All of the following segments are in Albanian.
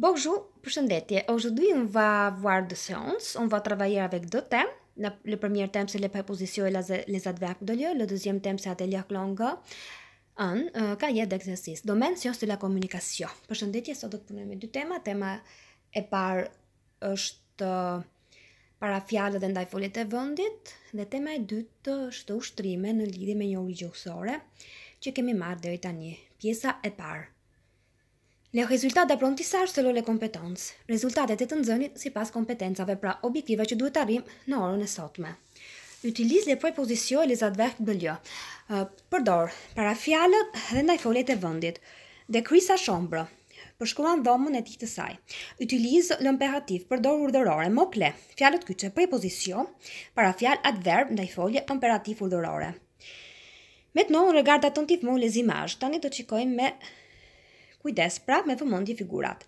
Bonjour, përshëndetje. Aujourd'hui, on va voir de séances. On va travailler avec deux thèmes. Le premier thème, c'est les prépositions et les adverbes de lieu. Le deuxième thème, c'est la dernière langue. Un euh, cahier d'exercice. Domaine, science la communication. Përshëndetje, sot do të punojmë dy tema. Tema e parë është uh, para fjalëve dhe ndaj foljet e vendit dhe tema e dytë është ushtrime në lidhje me një origjë që kemi marrë deri tani. Pjesa e parë. Le rezultat dhe prontisash së lo le kompetencë, rezultatet e të nëzënit si pas kompetencave pra objektive që duhet të arrim në orën e sotme. Utiliz le prepozisio e lezat vekt bëllë, uh, përdor, para fjallët dhe ndaj e vëndit, dhe krisa shombrë, përshkruan dhomën e ti të saj. le imperativ, përdor urdërore, mokle, fjallët kyqe prepozisio, para fjallë adverb ndaj folje imperativ urdërore. Me të në regarda të në tifë mojë lezimash, tani të qikojmë me kujdes pra me vëmendje figurat.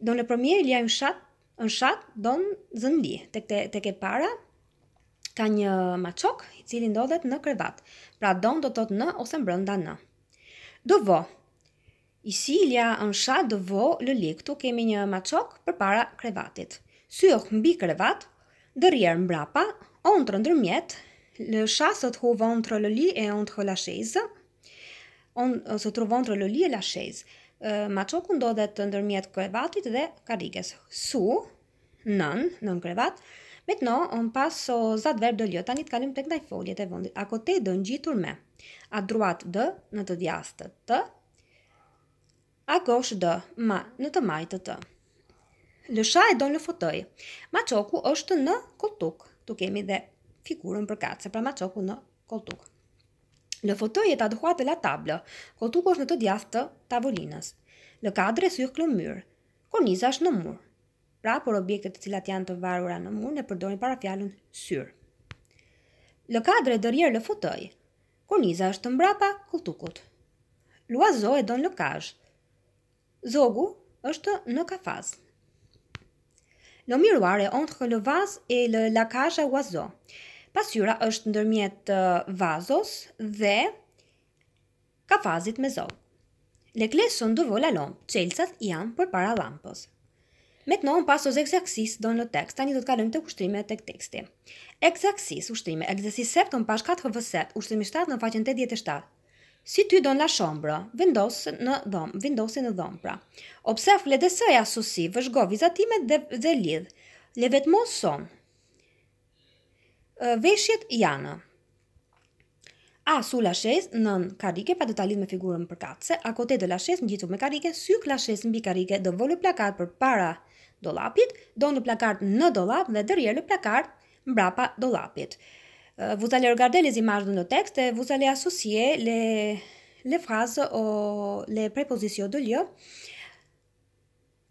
Do në premier ilja lajm shat, ën shat do në zëndi. Tek te, tek e para ka një maçok i cili ndodhet në krevat. Pra don do të thotë në ose brenda në. Do vo. I silja në shat do vo lë lek. kemi një maçok përpara krevatit. Syoh mbi krevat, dërrier mbrapa, ontrë ndërmjet le chasse se trouve entre le lit et entre la chaise on se trouve entre le lit et la chaise maçoku ndodhet të ndërmjet krevatit dhe karikes. Su, nën, nën krevat, Metno, no, on paso zat verb do ljo, tani të kalim të ndaj foljet e vëndit. Ako te do ngjitur me, a druat dë në të djastët të, a gosh dë ma në të majtë të. Lësha e do në fotoj. Maçoku është në koltuk, tu kemi dhe figurën për katë, se pra maçoku në Koltuk. Le foto jetë adhuat e la tablë, ko tuk është në të djath të tavolinës. Lë kadre së jukë në mërë, ko është në mërë. Pra, por objektet të cilat janë të varura në mërë, ne përdojnë para fjallën sërë. Le kadre dërjerë le foto jetë, ko është në mbrapa pa kultukut. Lua zo e donë le kajë. Zogu është në kafazë. Le miruare entre le vazë e le lakajë a oazë pasyra është ndërmjet vazos dhe kafazit me zog. Leklesun do vola lomë, qelësat janë për para lampës. Me të nëmë pasos egzaksis do në tekst, tani do të kalëm të ushtrimet të këtë teksti. Egzaksis, ushtrime, egzaksis septon pash 4 hëvëset, ushtrimi 7 në faqen 8 djetë Si ty do në la shombra, vendosë në dhomë, vendosë në dhomë pra. Obsef, le desëja susi, vëshgo vizatimet dhe, dhe lidhë, le vetë mosë sonë, veshjet janë. A su lashes në karike, pa të talit me figurën për katëse, a kote dhe lashes në gjithu me karike, sy kë lashes në bi karike, do volu plakat për para do lapit, do në plakat në do dhe dërje në plakat në brapa do lapit. Vuzale rëgarde le zimash dhe në tekst, e vuzale asusje le frasë o le prepozicio dhe ljo,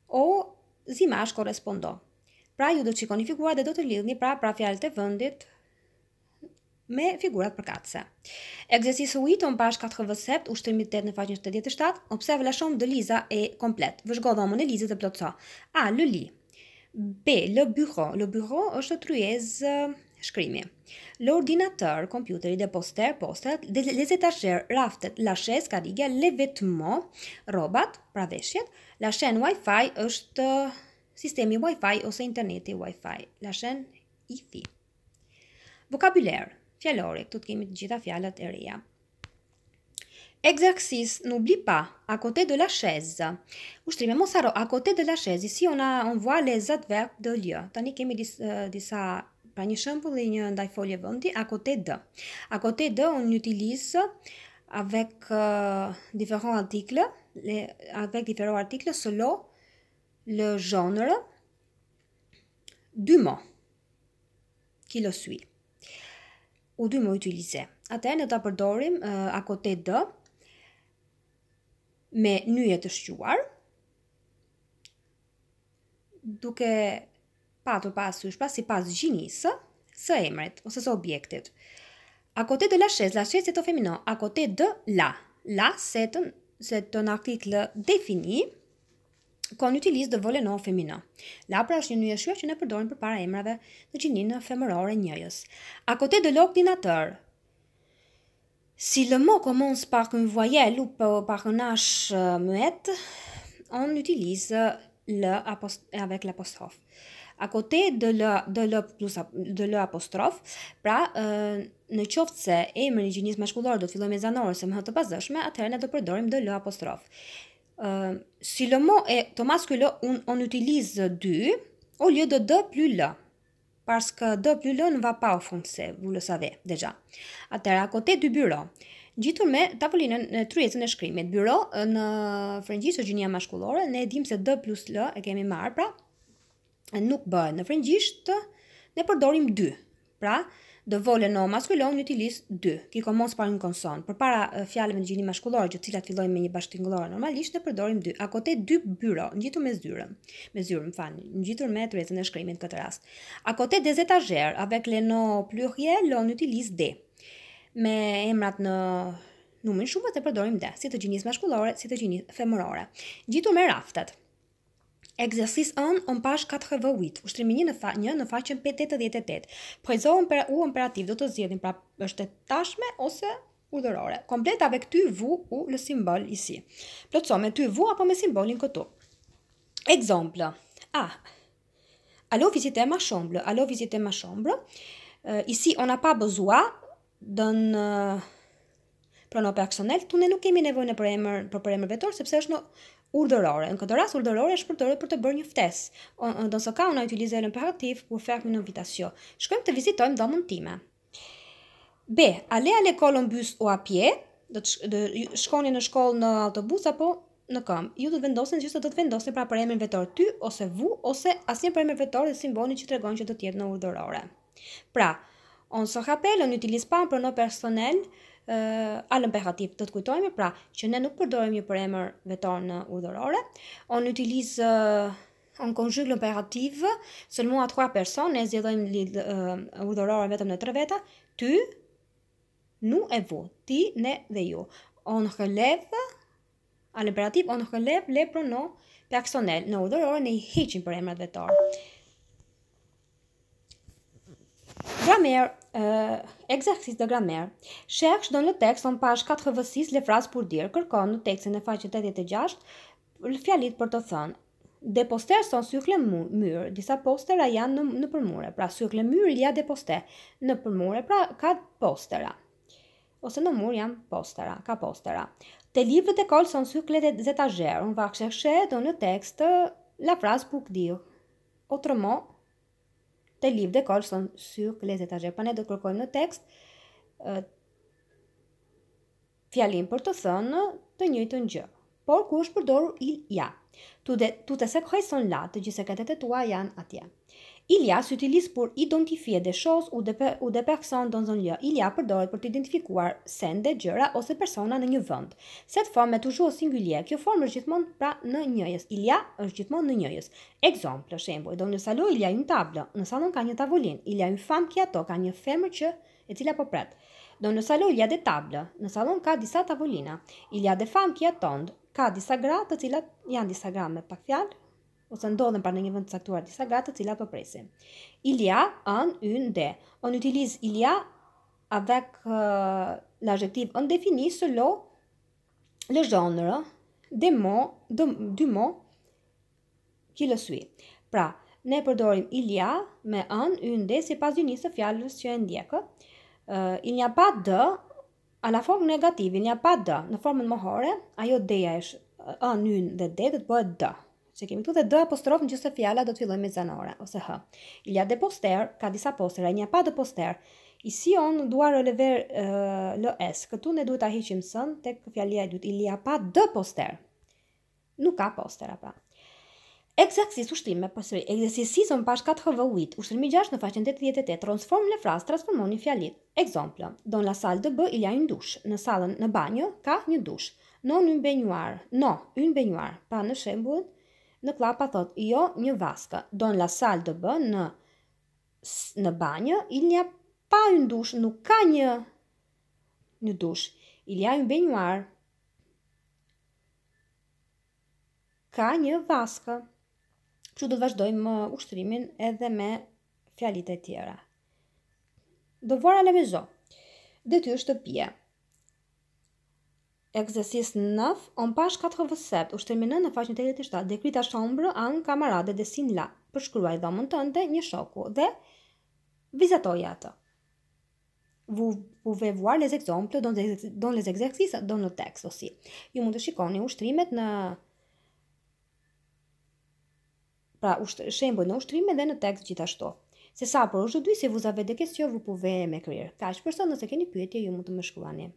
o zimash korespondo. Pra ju do të shikoni figurat dhe do të lidhni pra pra fjalët e vëndit, me figurat përkatëse. katëse. Egzersis u i të më pashka u shtërmi të të në faqin 87, opse vëllë shumë dë Liza e komplet, vëshgo dhe më në Liza të plotëso. A, Luli. B, Le Bureau. Le Bureau është të trujez shkrimi. Le Ordinator, kompjuteri dhe poster, postet, dhe lezit asher, raftet, lashes, karigja, le vetmo, robat, praveshjet, lashen Wi-Fi është sistemi Wi-Fi ose interneti Wi-Fi. Lashen i thi. Vokabuler fjalori, këtu të kemi të gjitha fjalët e reja. Exaxis n'oublie pas à côté de la chaise. Ushtrime mos haro a côté de la chaise, si on a on voit les adverbes de lieu. Tani kemi disa pra një shembull i një ndaj folje vendi a côté de. A côté de on utilise avec uh, différents articles, avec différents articles solo le genre du mot qui le suit u dy më utilize. Ate ne ta përdorim uh, akote dë me nyje të shquar, duke patur pasu shpa si pas gjinisë, së emret, ose së objektit. Ako dë la shes, la shes e të femino, ako të dë la, la se të, se të në artiklë kon utilizë dhe vole no femina. La pra është një një shua që ne përdorin për para emrave në gjininë femërore njëjës. A kote dhe lok dinatër, si lë mot commence par une voyelle ou par për h muet, on utilizë lë apost, avec lë apostrof. Ako te dhe lë, dhe plus, dhe apostrof, pra në qoftë se emri një gjinisë me shkullorë do të filloj me zanorë se h të pazëshme, atëherë ne do përdorim dhe lë apostrof. Uh, si lëmo e të maskullo, unë on utilizë dy, o lje dhe dhe plu lë, parce que dhe plu lë në va pa o fundë se, vë dhe gja. kote dy byro, gjithur me tavolinën në tryezën e shkrimit, byro në frëngjisë është gjinja mashkullore, ne dim se D plus lë e kemi marë, pra, nuk bëhet në frëngjisht, ne përdorim dy, pra, do vole në maskulon një tilis 2, ki komos par në konson, për para fjale me në gjinima shkullore, që cilat fillojnë me një bashkëtingullore normalisht, ne përdorim 2, ako te 2 byro, në gjithur me zyrën, me zyrën, fani, në gjithur me të rezën e shkrimit këtë rast, ako te dezeta zherë, a le në no plurje, lo një tilis D, me emrat në numën shumë dhe përdorim D, si të gjinis mashkullore, si të gjinis femërore, gjithur me raftet, Egzersis 1, on pash 4 vëvit, ushtrimi një në, fa, një në faqen 588. Pojzohën për u imperativ do të zjedhin pra është tashme ose udhërore. Kompleta ve këty vu u në simbol i si. Plotso me ty vu apo me simbolin këtu. Ekzomplë. A. Alo vizite ma shomblë. Alo vizite ma shomblë. Uh, I si ona pa bëzua dën uh, pronope aksonel. Tune ne nuk kemi nevojnë për emër, për, për emër vetor, sepse është në no, urdhërore. Në këtë rast urdhërore është përdorur për të bërë një ftesë. Do të thotë unë utilizoj në praktik u ofert në invitacion. Shkojmë të vizitojmë dhomën time. B. Ale ale Columbus o a pie? Do të shkoni në shkollë në autobus apo në kam. Ju do të vendosen gjithë se do të vendosni pra për emrin vetor ty ose vu ose asnjë për emër vetor dhe simboli që tregon që do të jetë në urdhërore. Pra, on so hapelon utilis pa pronom personnel, a në behatip të të kujtojmë, pra që ne nuk përdojmë një për emër në udhërore, on utilizë onë konjyglë në behatip, së në mua të person, ne zjedojmë udhërore vetëm në tre veta, ty, nu e vu, ti, ne dhe ju, On këllef, al-imperativ, on onë këllef, lepro në, Për aksonel, në udhërorë, ne i heqin për emrat vetarë. Gramer, uh, egzersis dhe gramer, sheksh do në tekst në pash 4 vësis le fras për dirë, kërkon në tekstin e faqë 86, lë fjalit për të thënë, dhe poster son sykle mërë, disa postera janë në, në përmure, pra sykle mërë ja dhe poster në përmure, pra ka postera, ose në mërë janë postera, ka postera. Te livrë të kolë son sykle dhe zetajerë, në vakshe shë do në tekst la fras për dirë, otrëmo, të lip dhe kolë, sënë syrë për lezet a gjerë. Pa po ne do të kërkojmë në tekst, fjalim për të thënë të njëjtë në gjë. Por, ku është përdoru i ja? Tu të sekhoj sënë latë, gjithë se këtët e tua janë atje. Ilja s'utilis për identifje dhe shos u dhe, u dhe person do nëzën lë. Ilja përdojt për të identifikuar sende, gjëra ose persona në një vënd. Set form e të shuo singulje, kjo formë është gjithmon pra në njëjës. Ilja është gjithmon në njëjës. Ekzom, për shembo, i do një salo Ilja një tablë, në salon ka një tavolinë. Ilja një fam kja to ka një femër që e cila po pret. Do një salo Ilja dhe tablë, në salon ka disa tavolina, Ilja dhe fam kja tond, ka disa gra të cilat janë disa gra me pak fjalë, ose ndodhen në një vend të caktuar disa gratë të cilat po presin. Ilia an un de. On utilise ilia avec uh, l'adjectif on définit lo le genre des mots de du mot qui le suit. Pra, ne përdorim ilia me an un de si pas së fjalës që e ndjek. Uh, il n'y a pas de à la forme négative, il n'y a pas de në formën mohore, ajo deja është an un de de do të bëhet de që kemi këtu dhe dhe apostrofë në gjithse fjalla do të filloj me zanore, ose hë. Ilja de poster, ka disa poster, e një pa dhe poster, i si on duar e lever lë es, këtu ne duhet a hiqim sën, tek kë fjallia e dytë, ilja pa de poster. Nuk ka poster, apa. Eksaksis ushtime, me eksaksis on pash 4 hëvë uit, ushtrimi 6 në faqen 88, transform në fras, një fjallit. Ekzomplë, do në la salë dë bë, ilja një dush, në salën në banjo, ka një dush. Non, une baignoire. Non, une baignoire. Pa në shembullë, Në klapa thot, jo një vaska, do në lasal të bë në, në banjë, il një pa një dush, nuk ka një një dush. Il një benjuar, ka një vaska. Që do të vazhdojmë uh, ushtrimin edhe me fjalit e tjera. Dovora le me zo, dhe ty është të pje. Exercice 9, on page 47, ushtemi në në faqë 87, të shombrë anë kamarade dhe sin la, përshkruaj dhomën tënde, të ndë një shoku dhe vizatoj atë. të. Vu vevuar les exemple, don les exercise, don në tekst, o si. Ju mund të shikoni ushtrimet në... Pra, shembo në ushtrimet dhe në tekst gjithashto. Se sa për është dujë, se vuzave dhe kësio, vu puve po e me kërirë. Ka që përso, nëse keni pyetje, ju mund të më shkruani.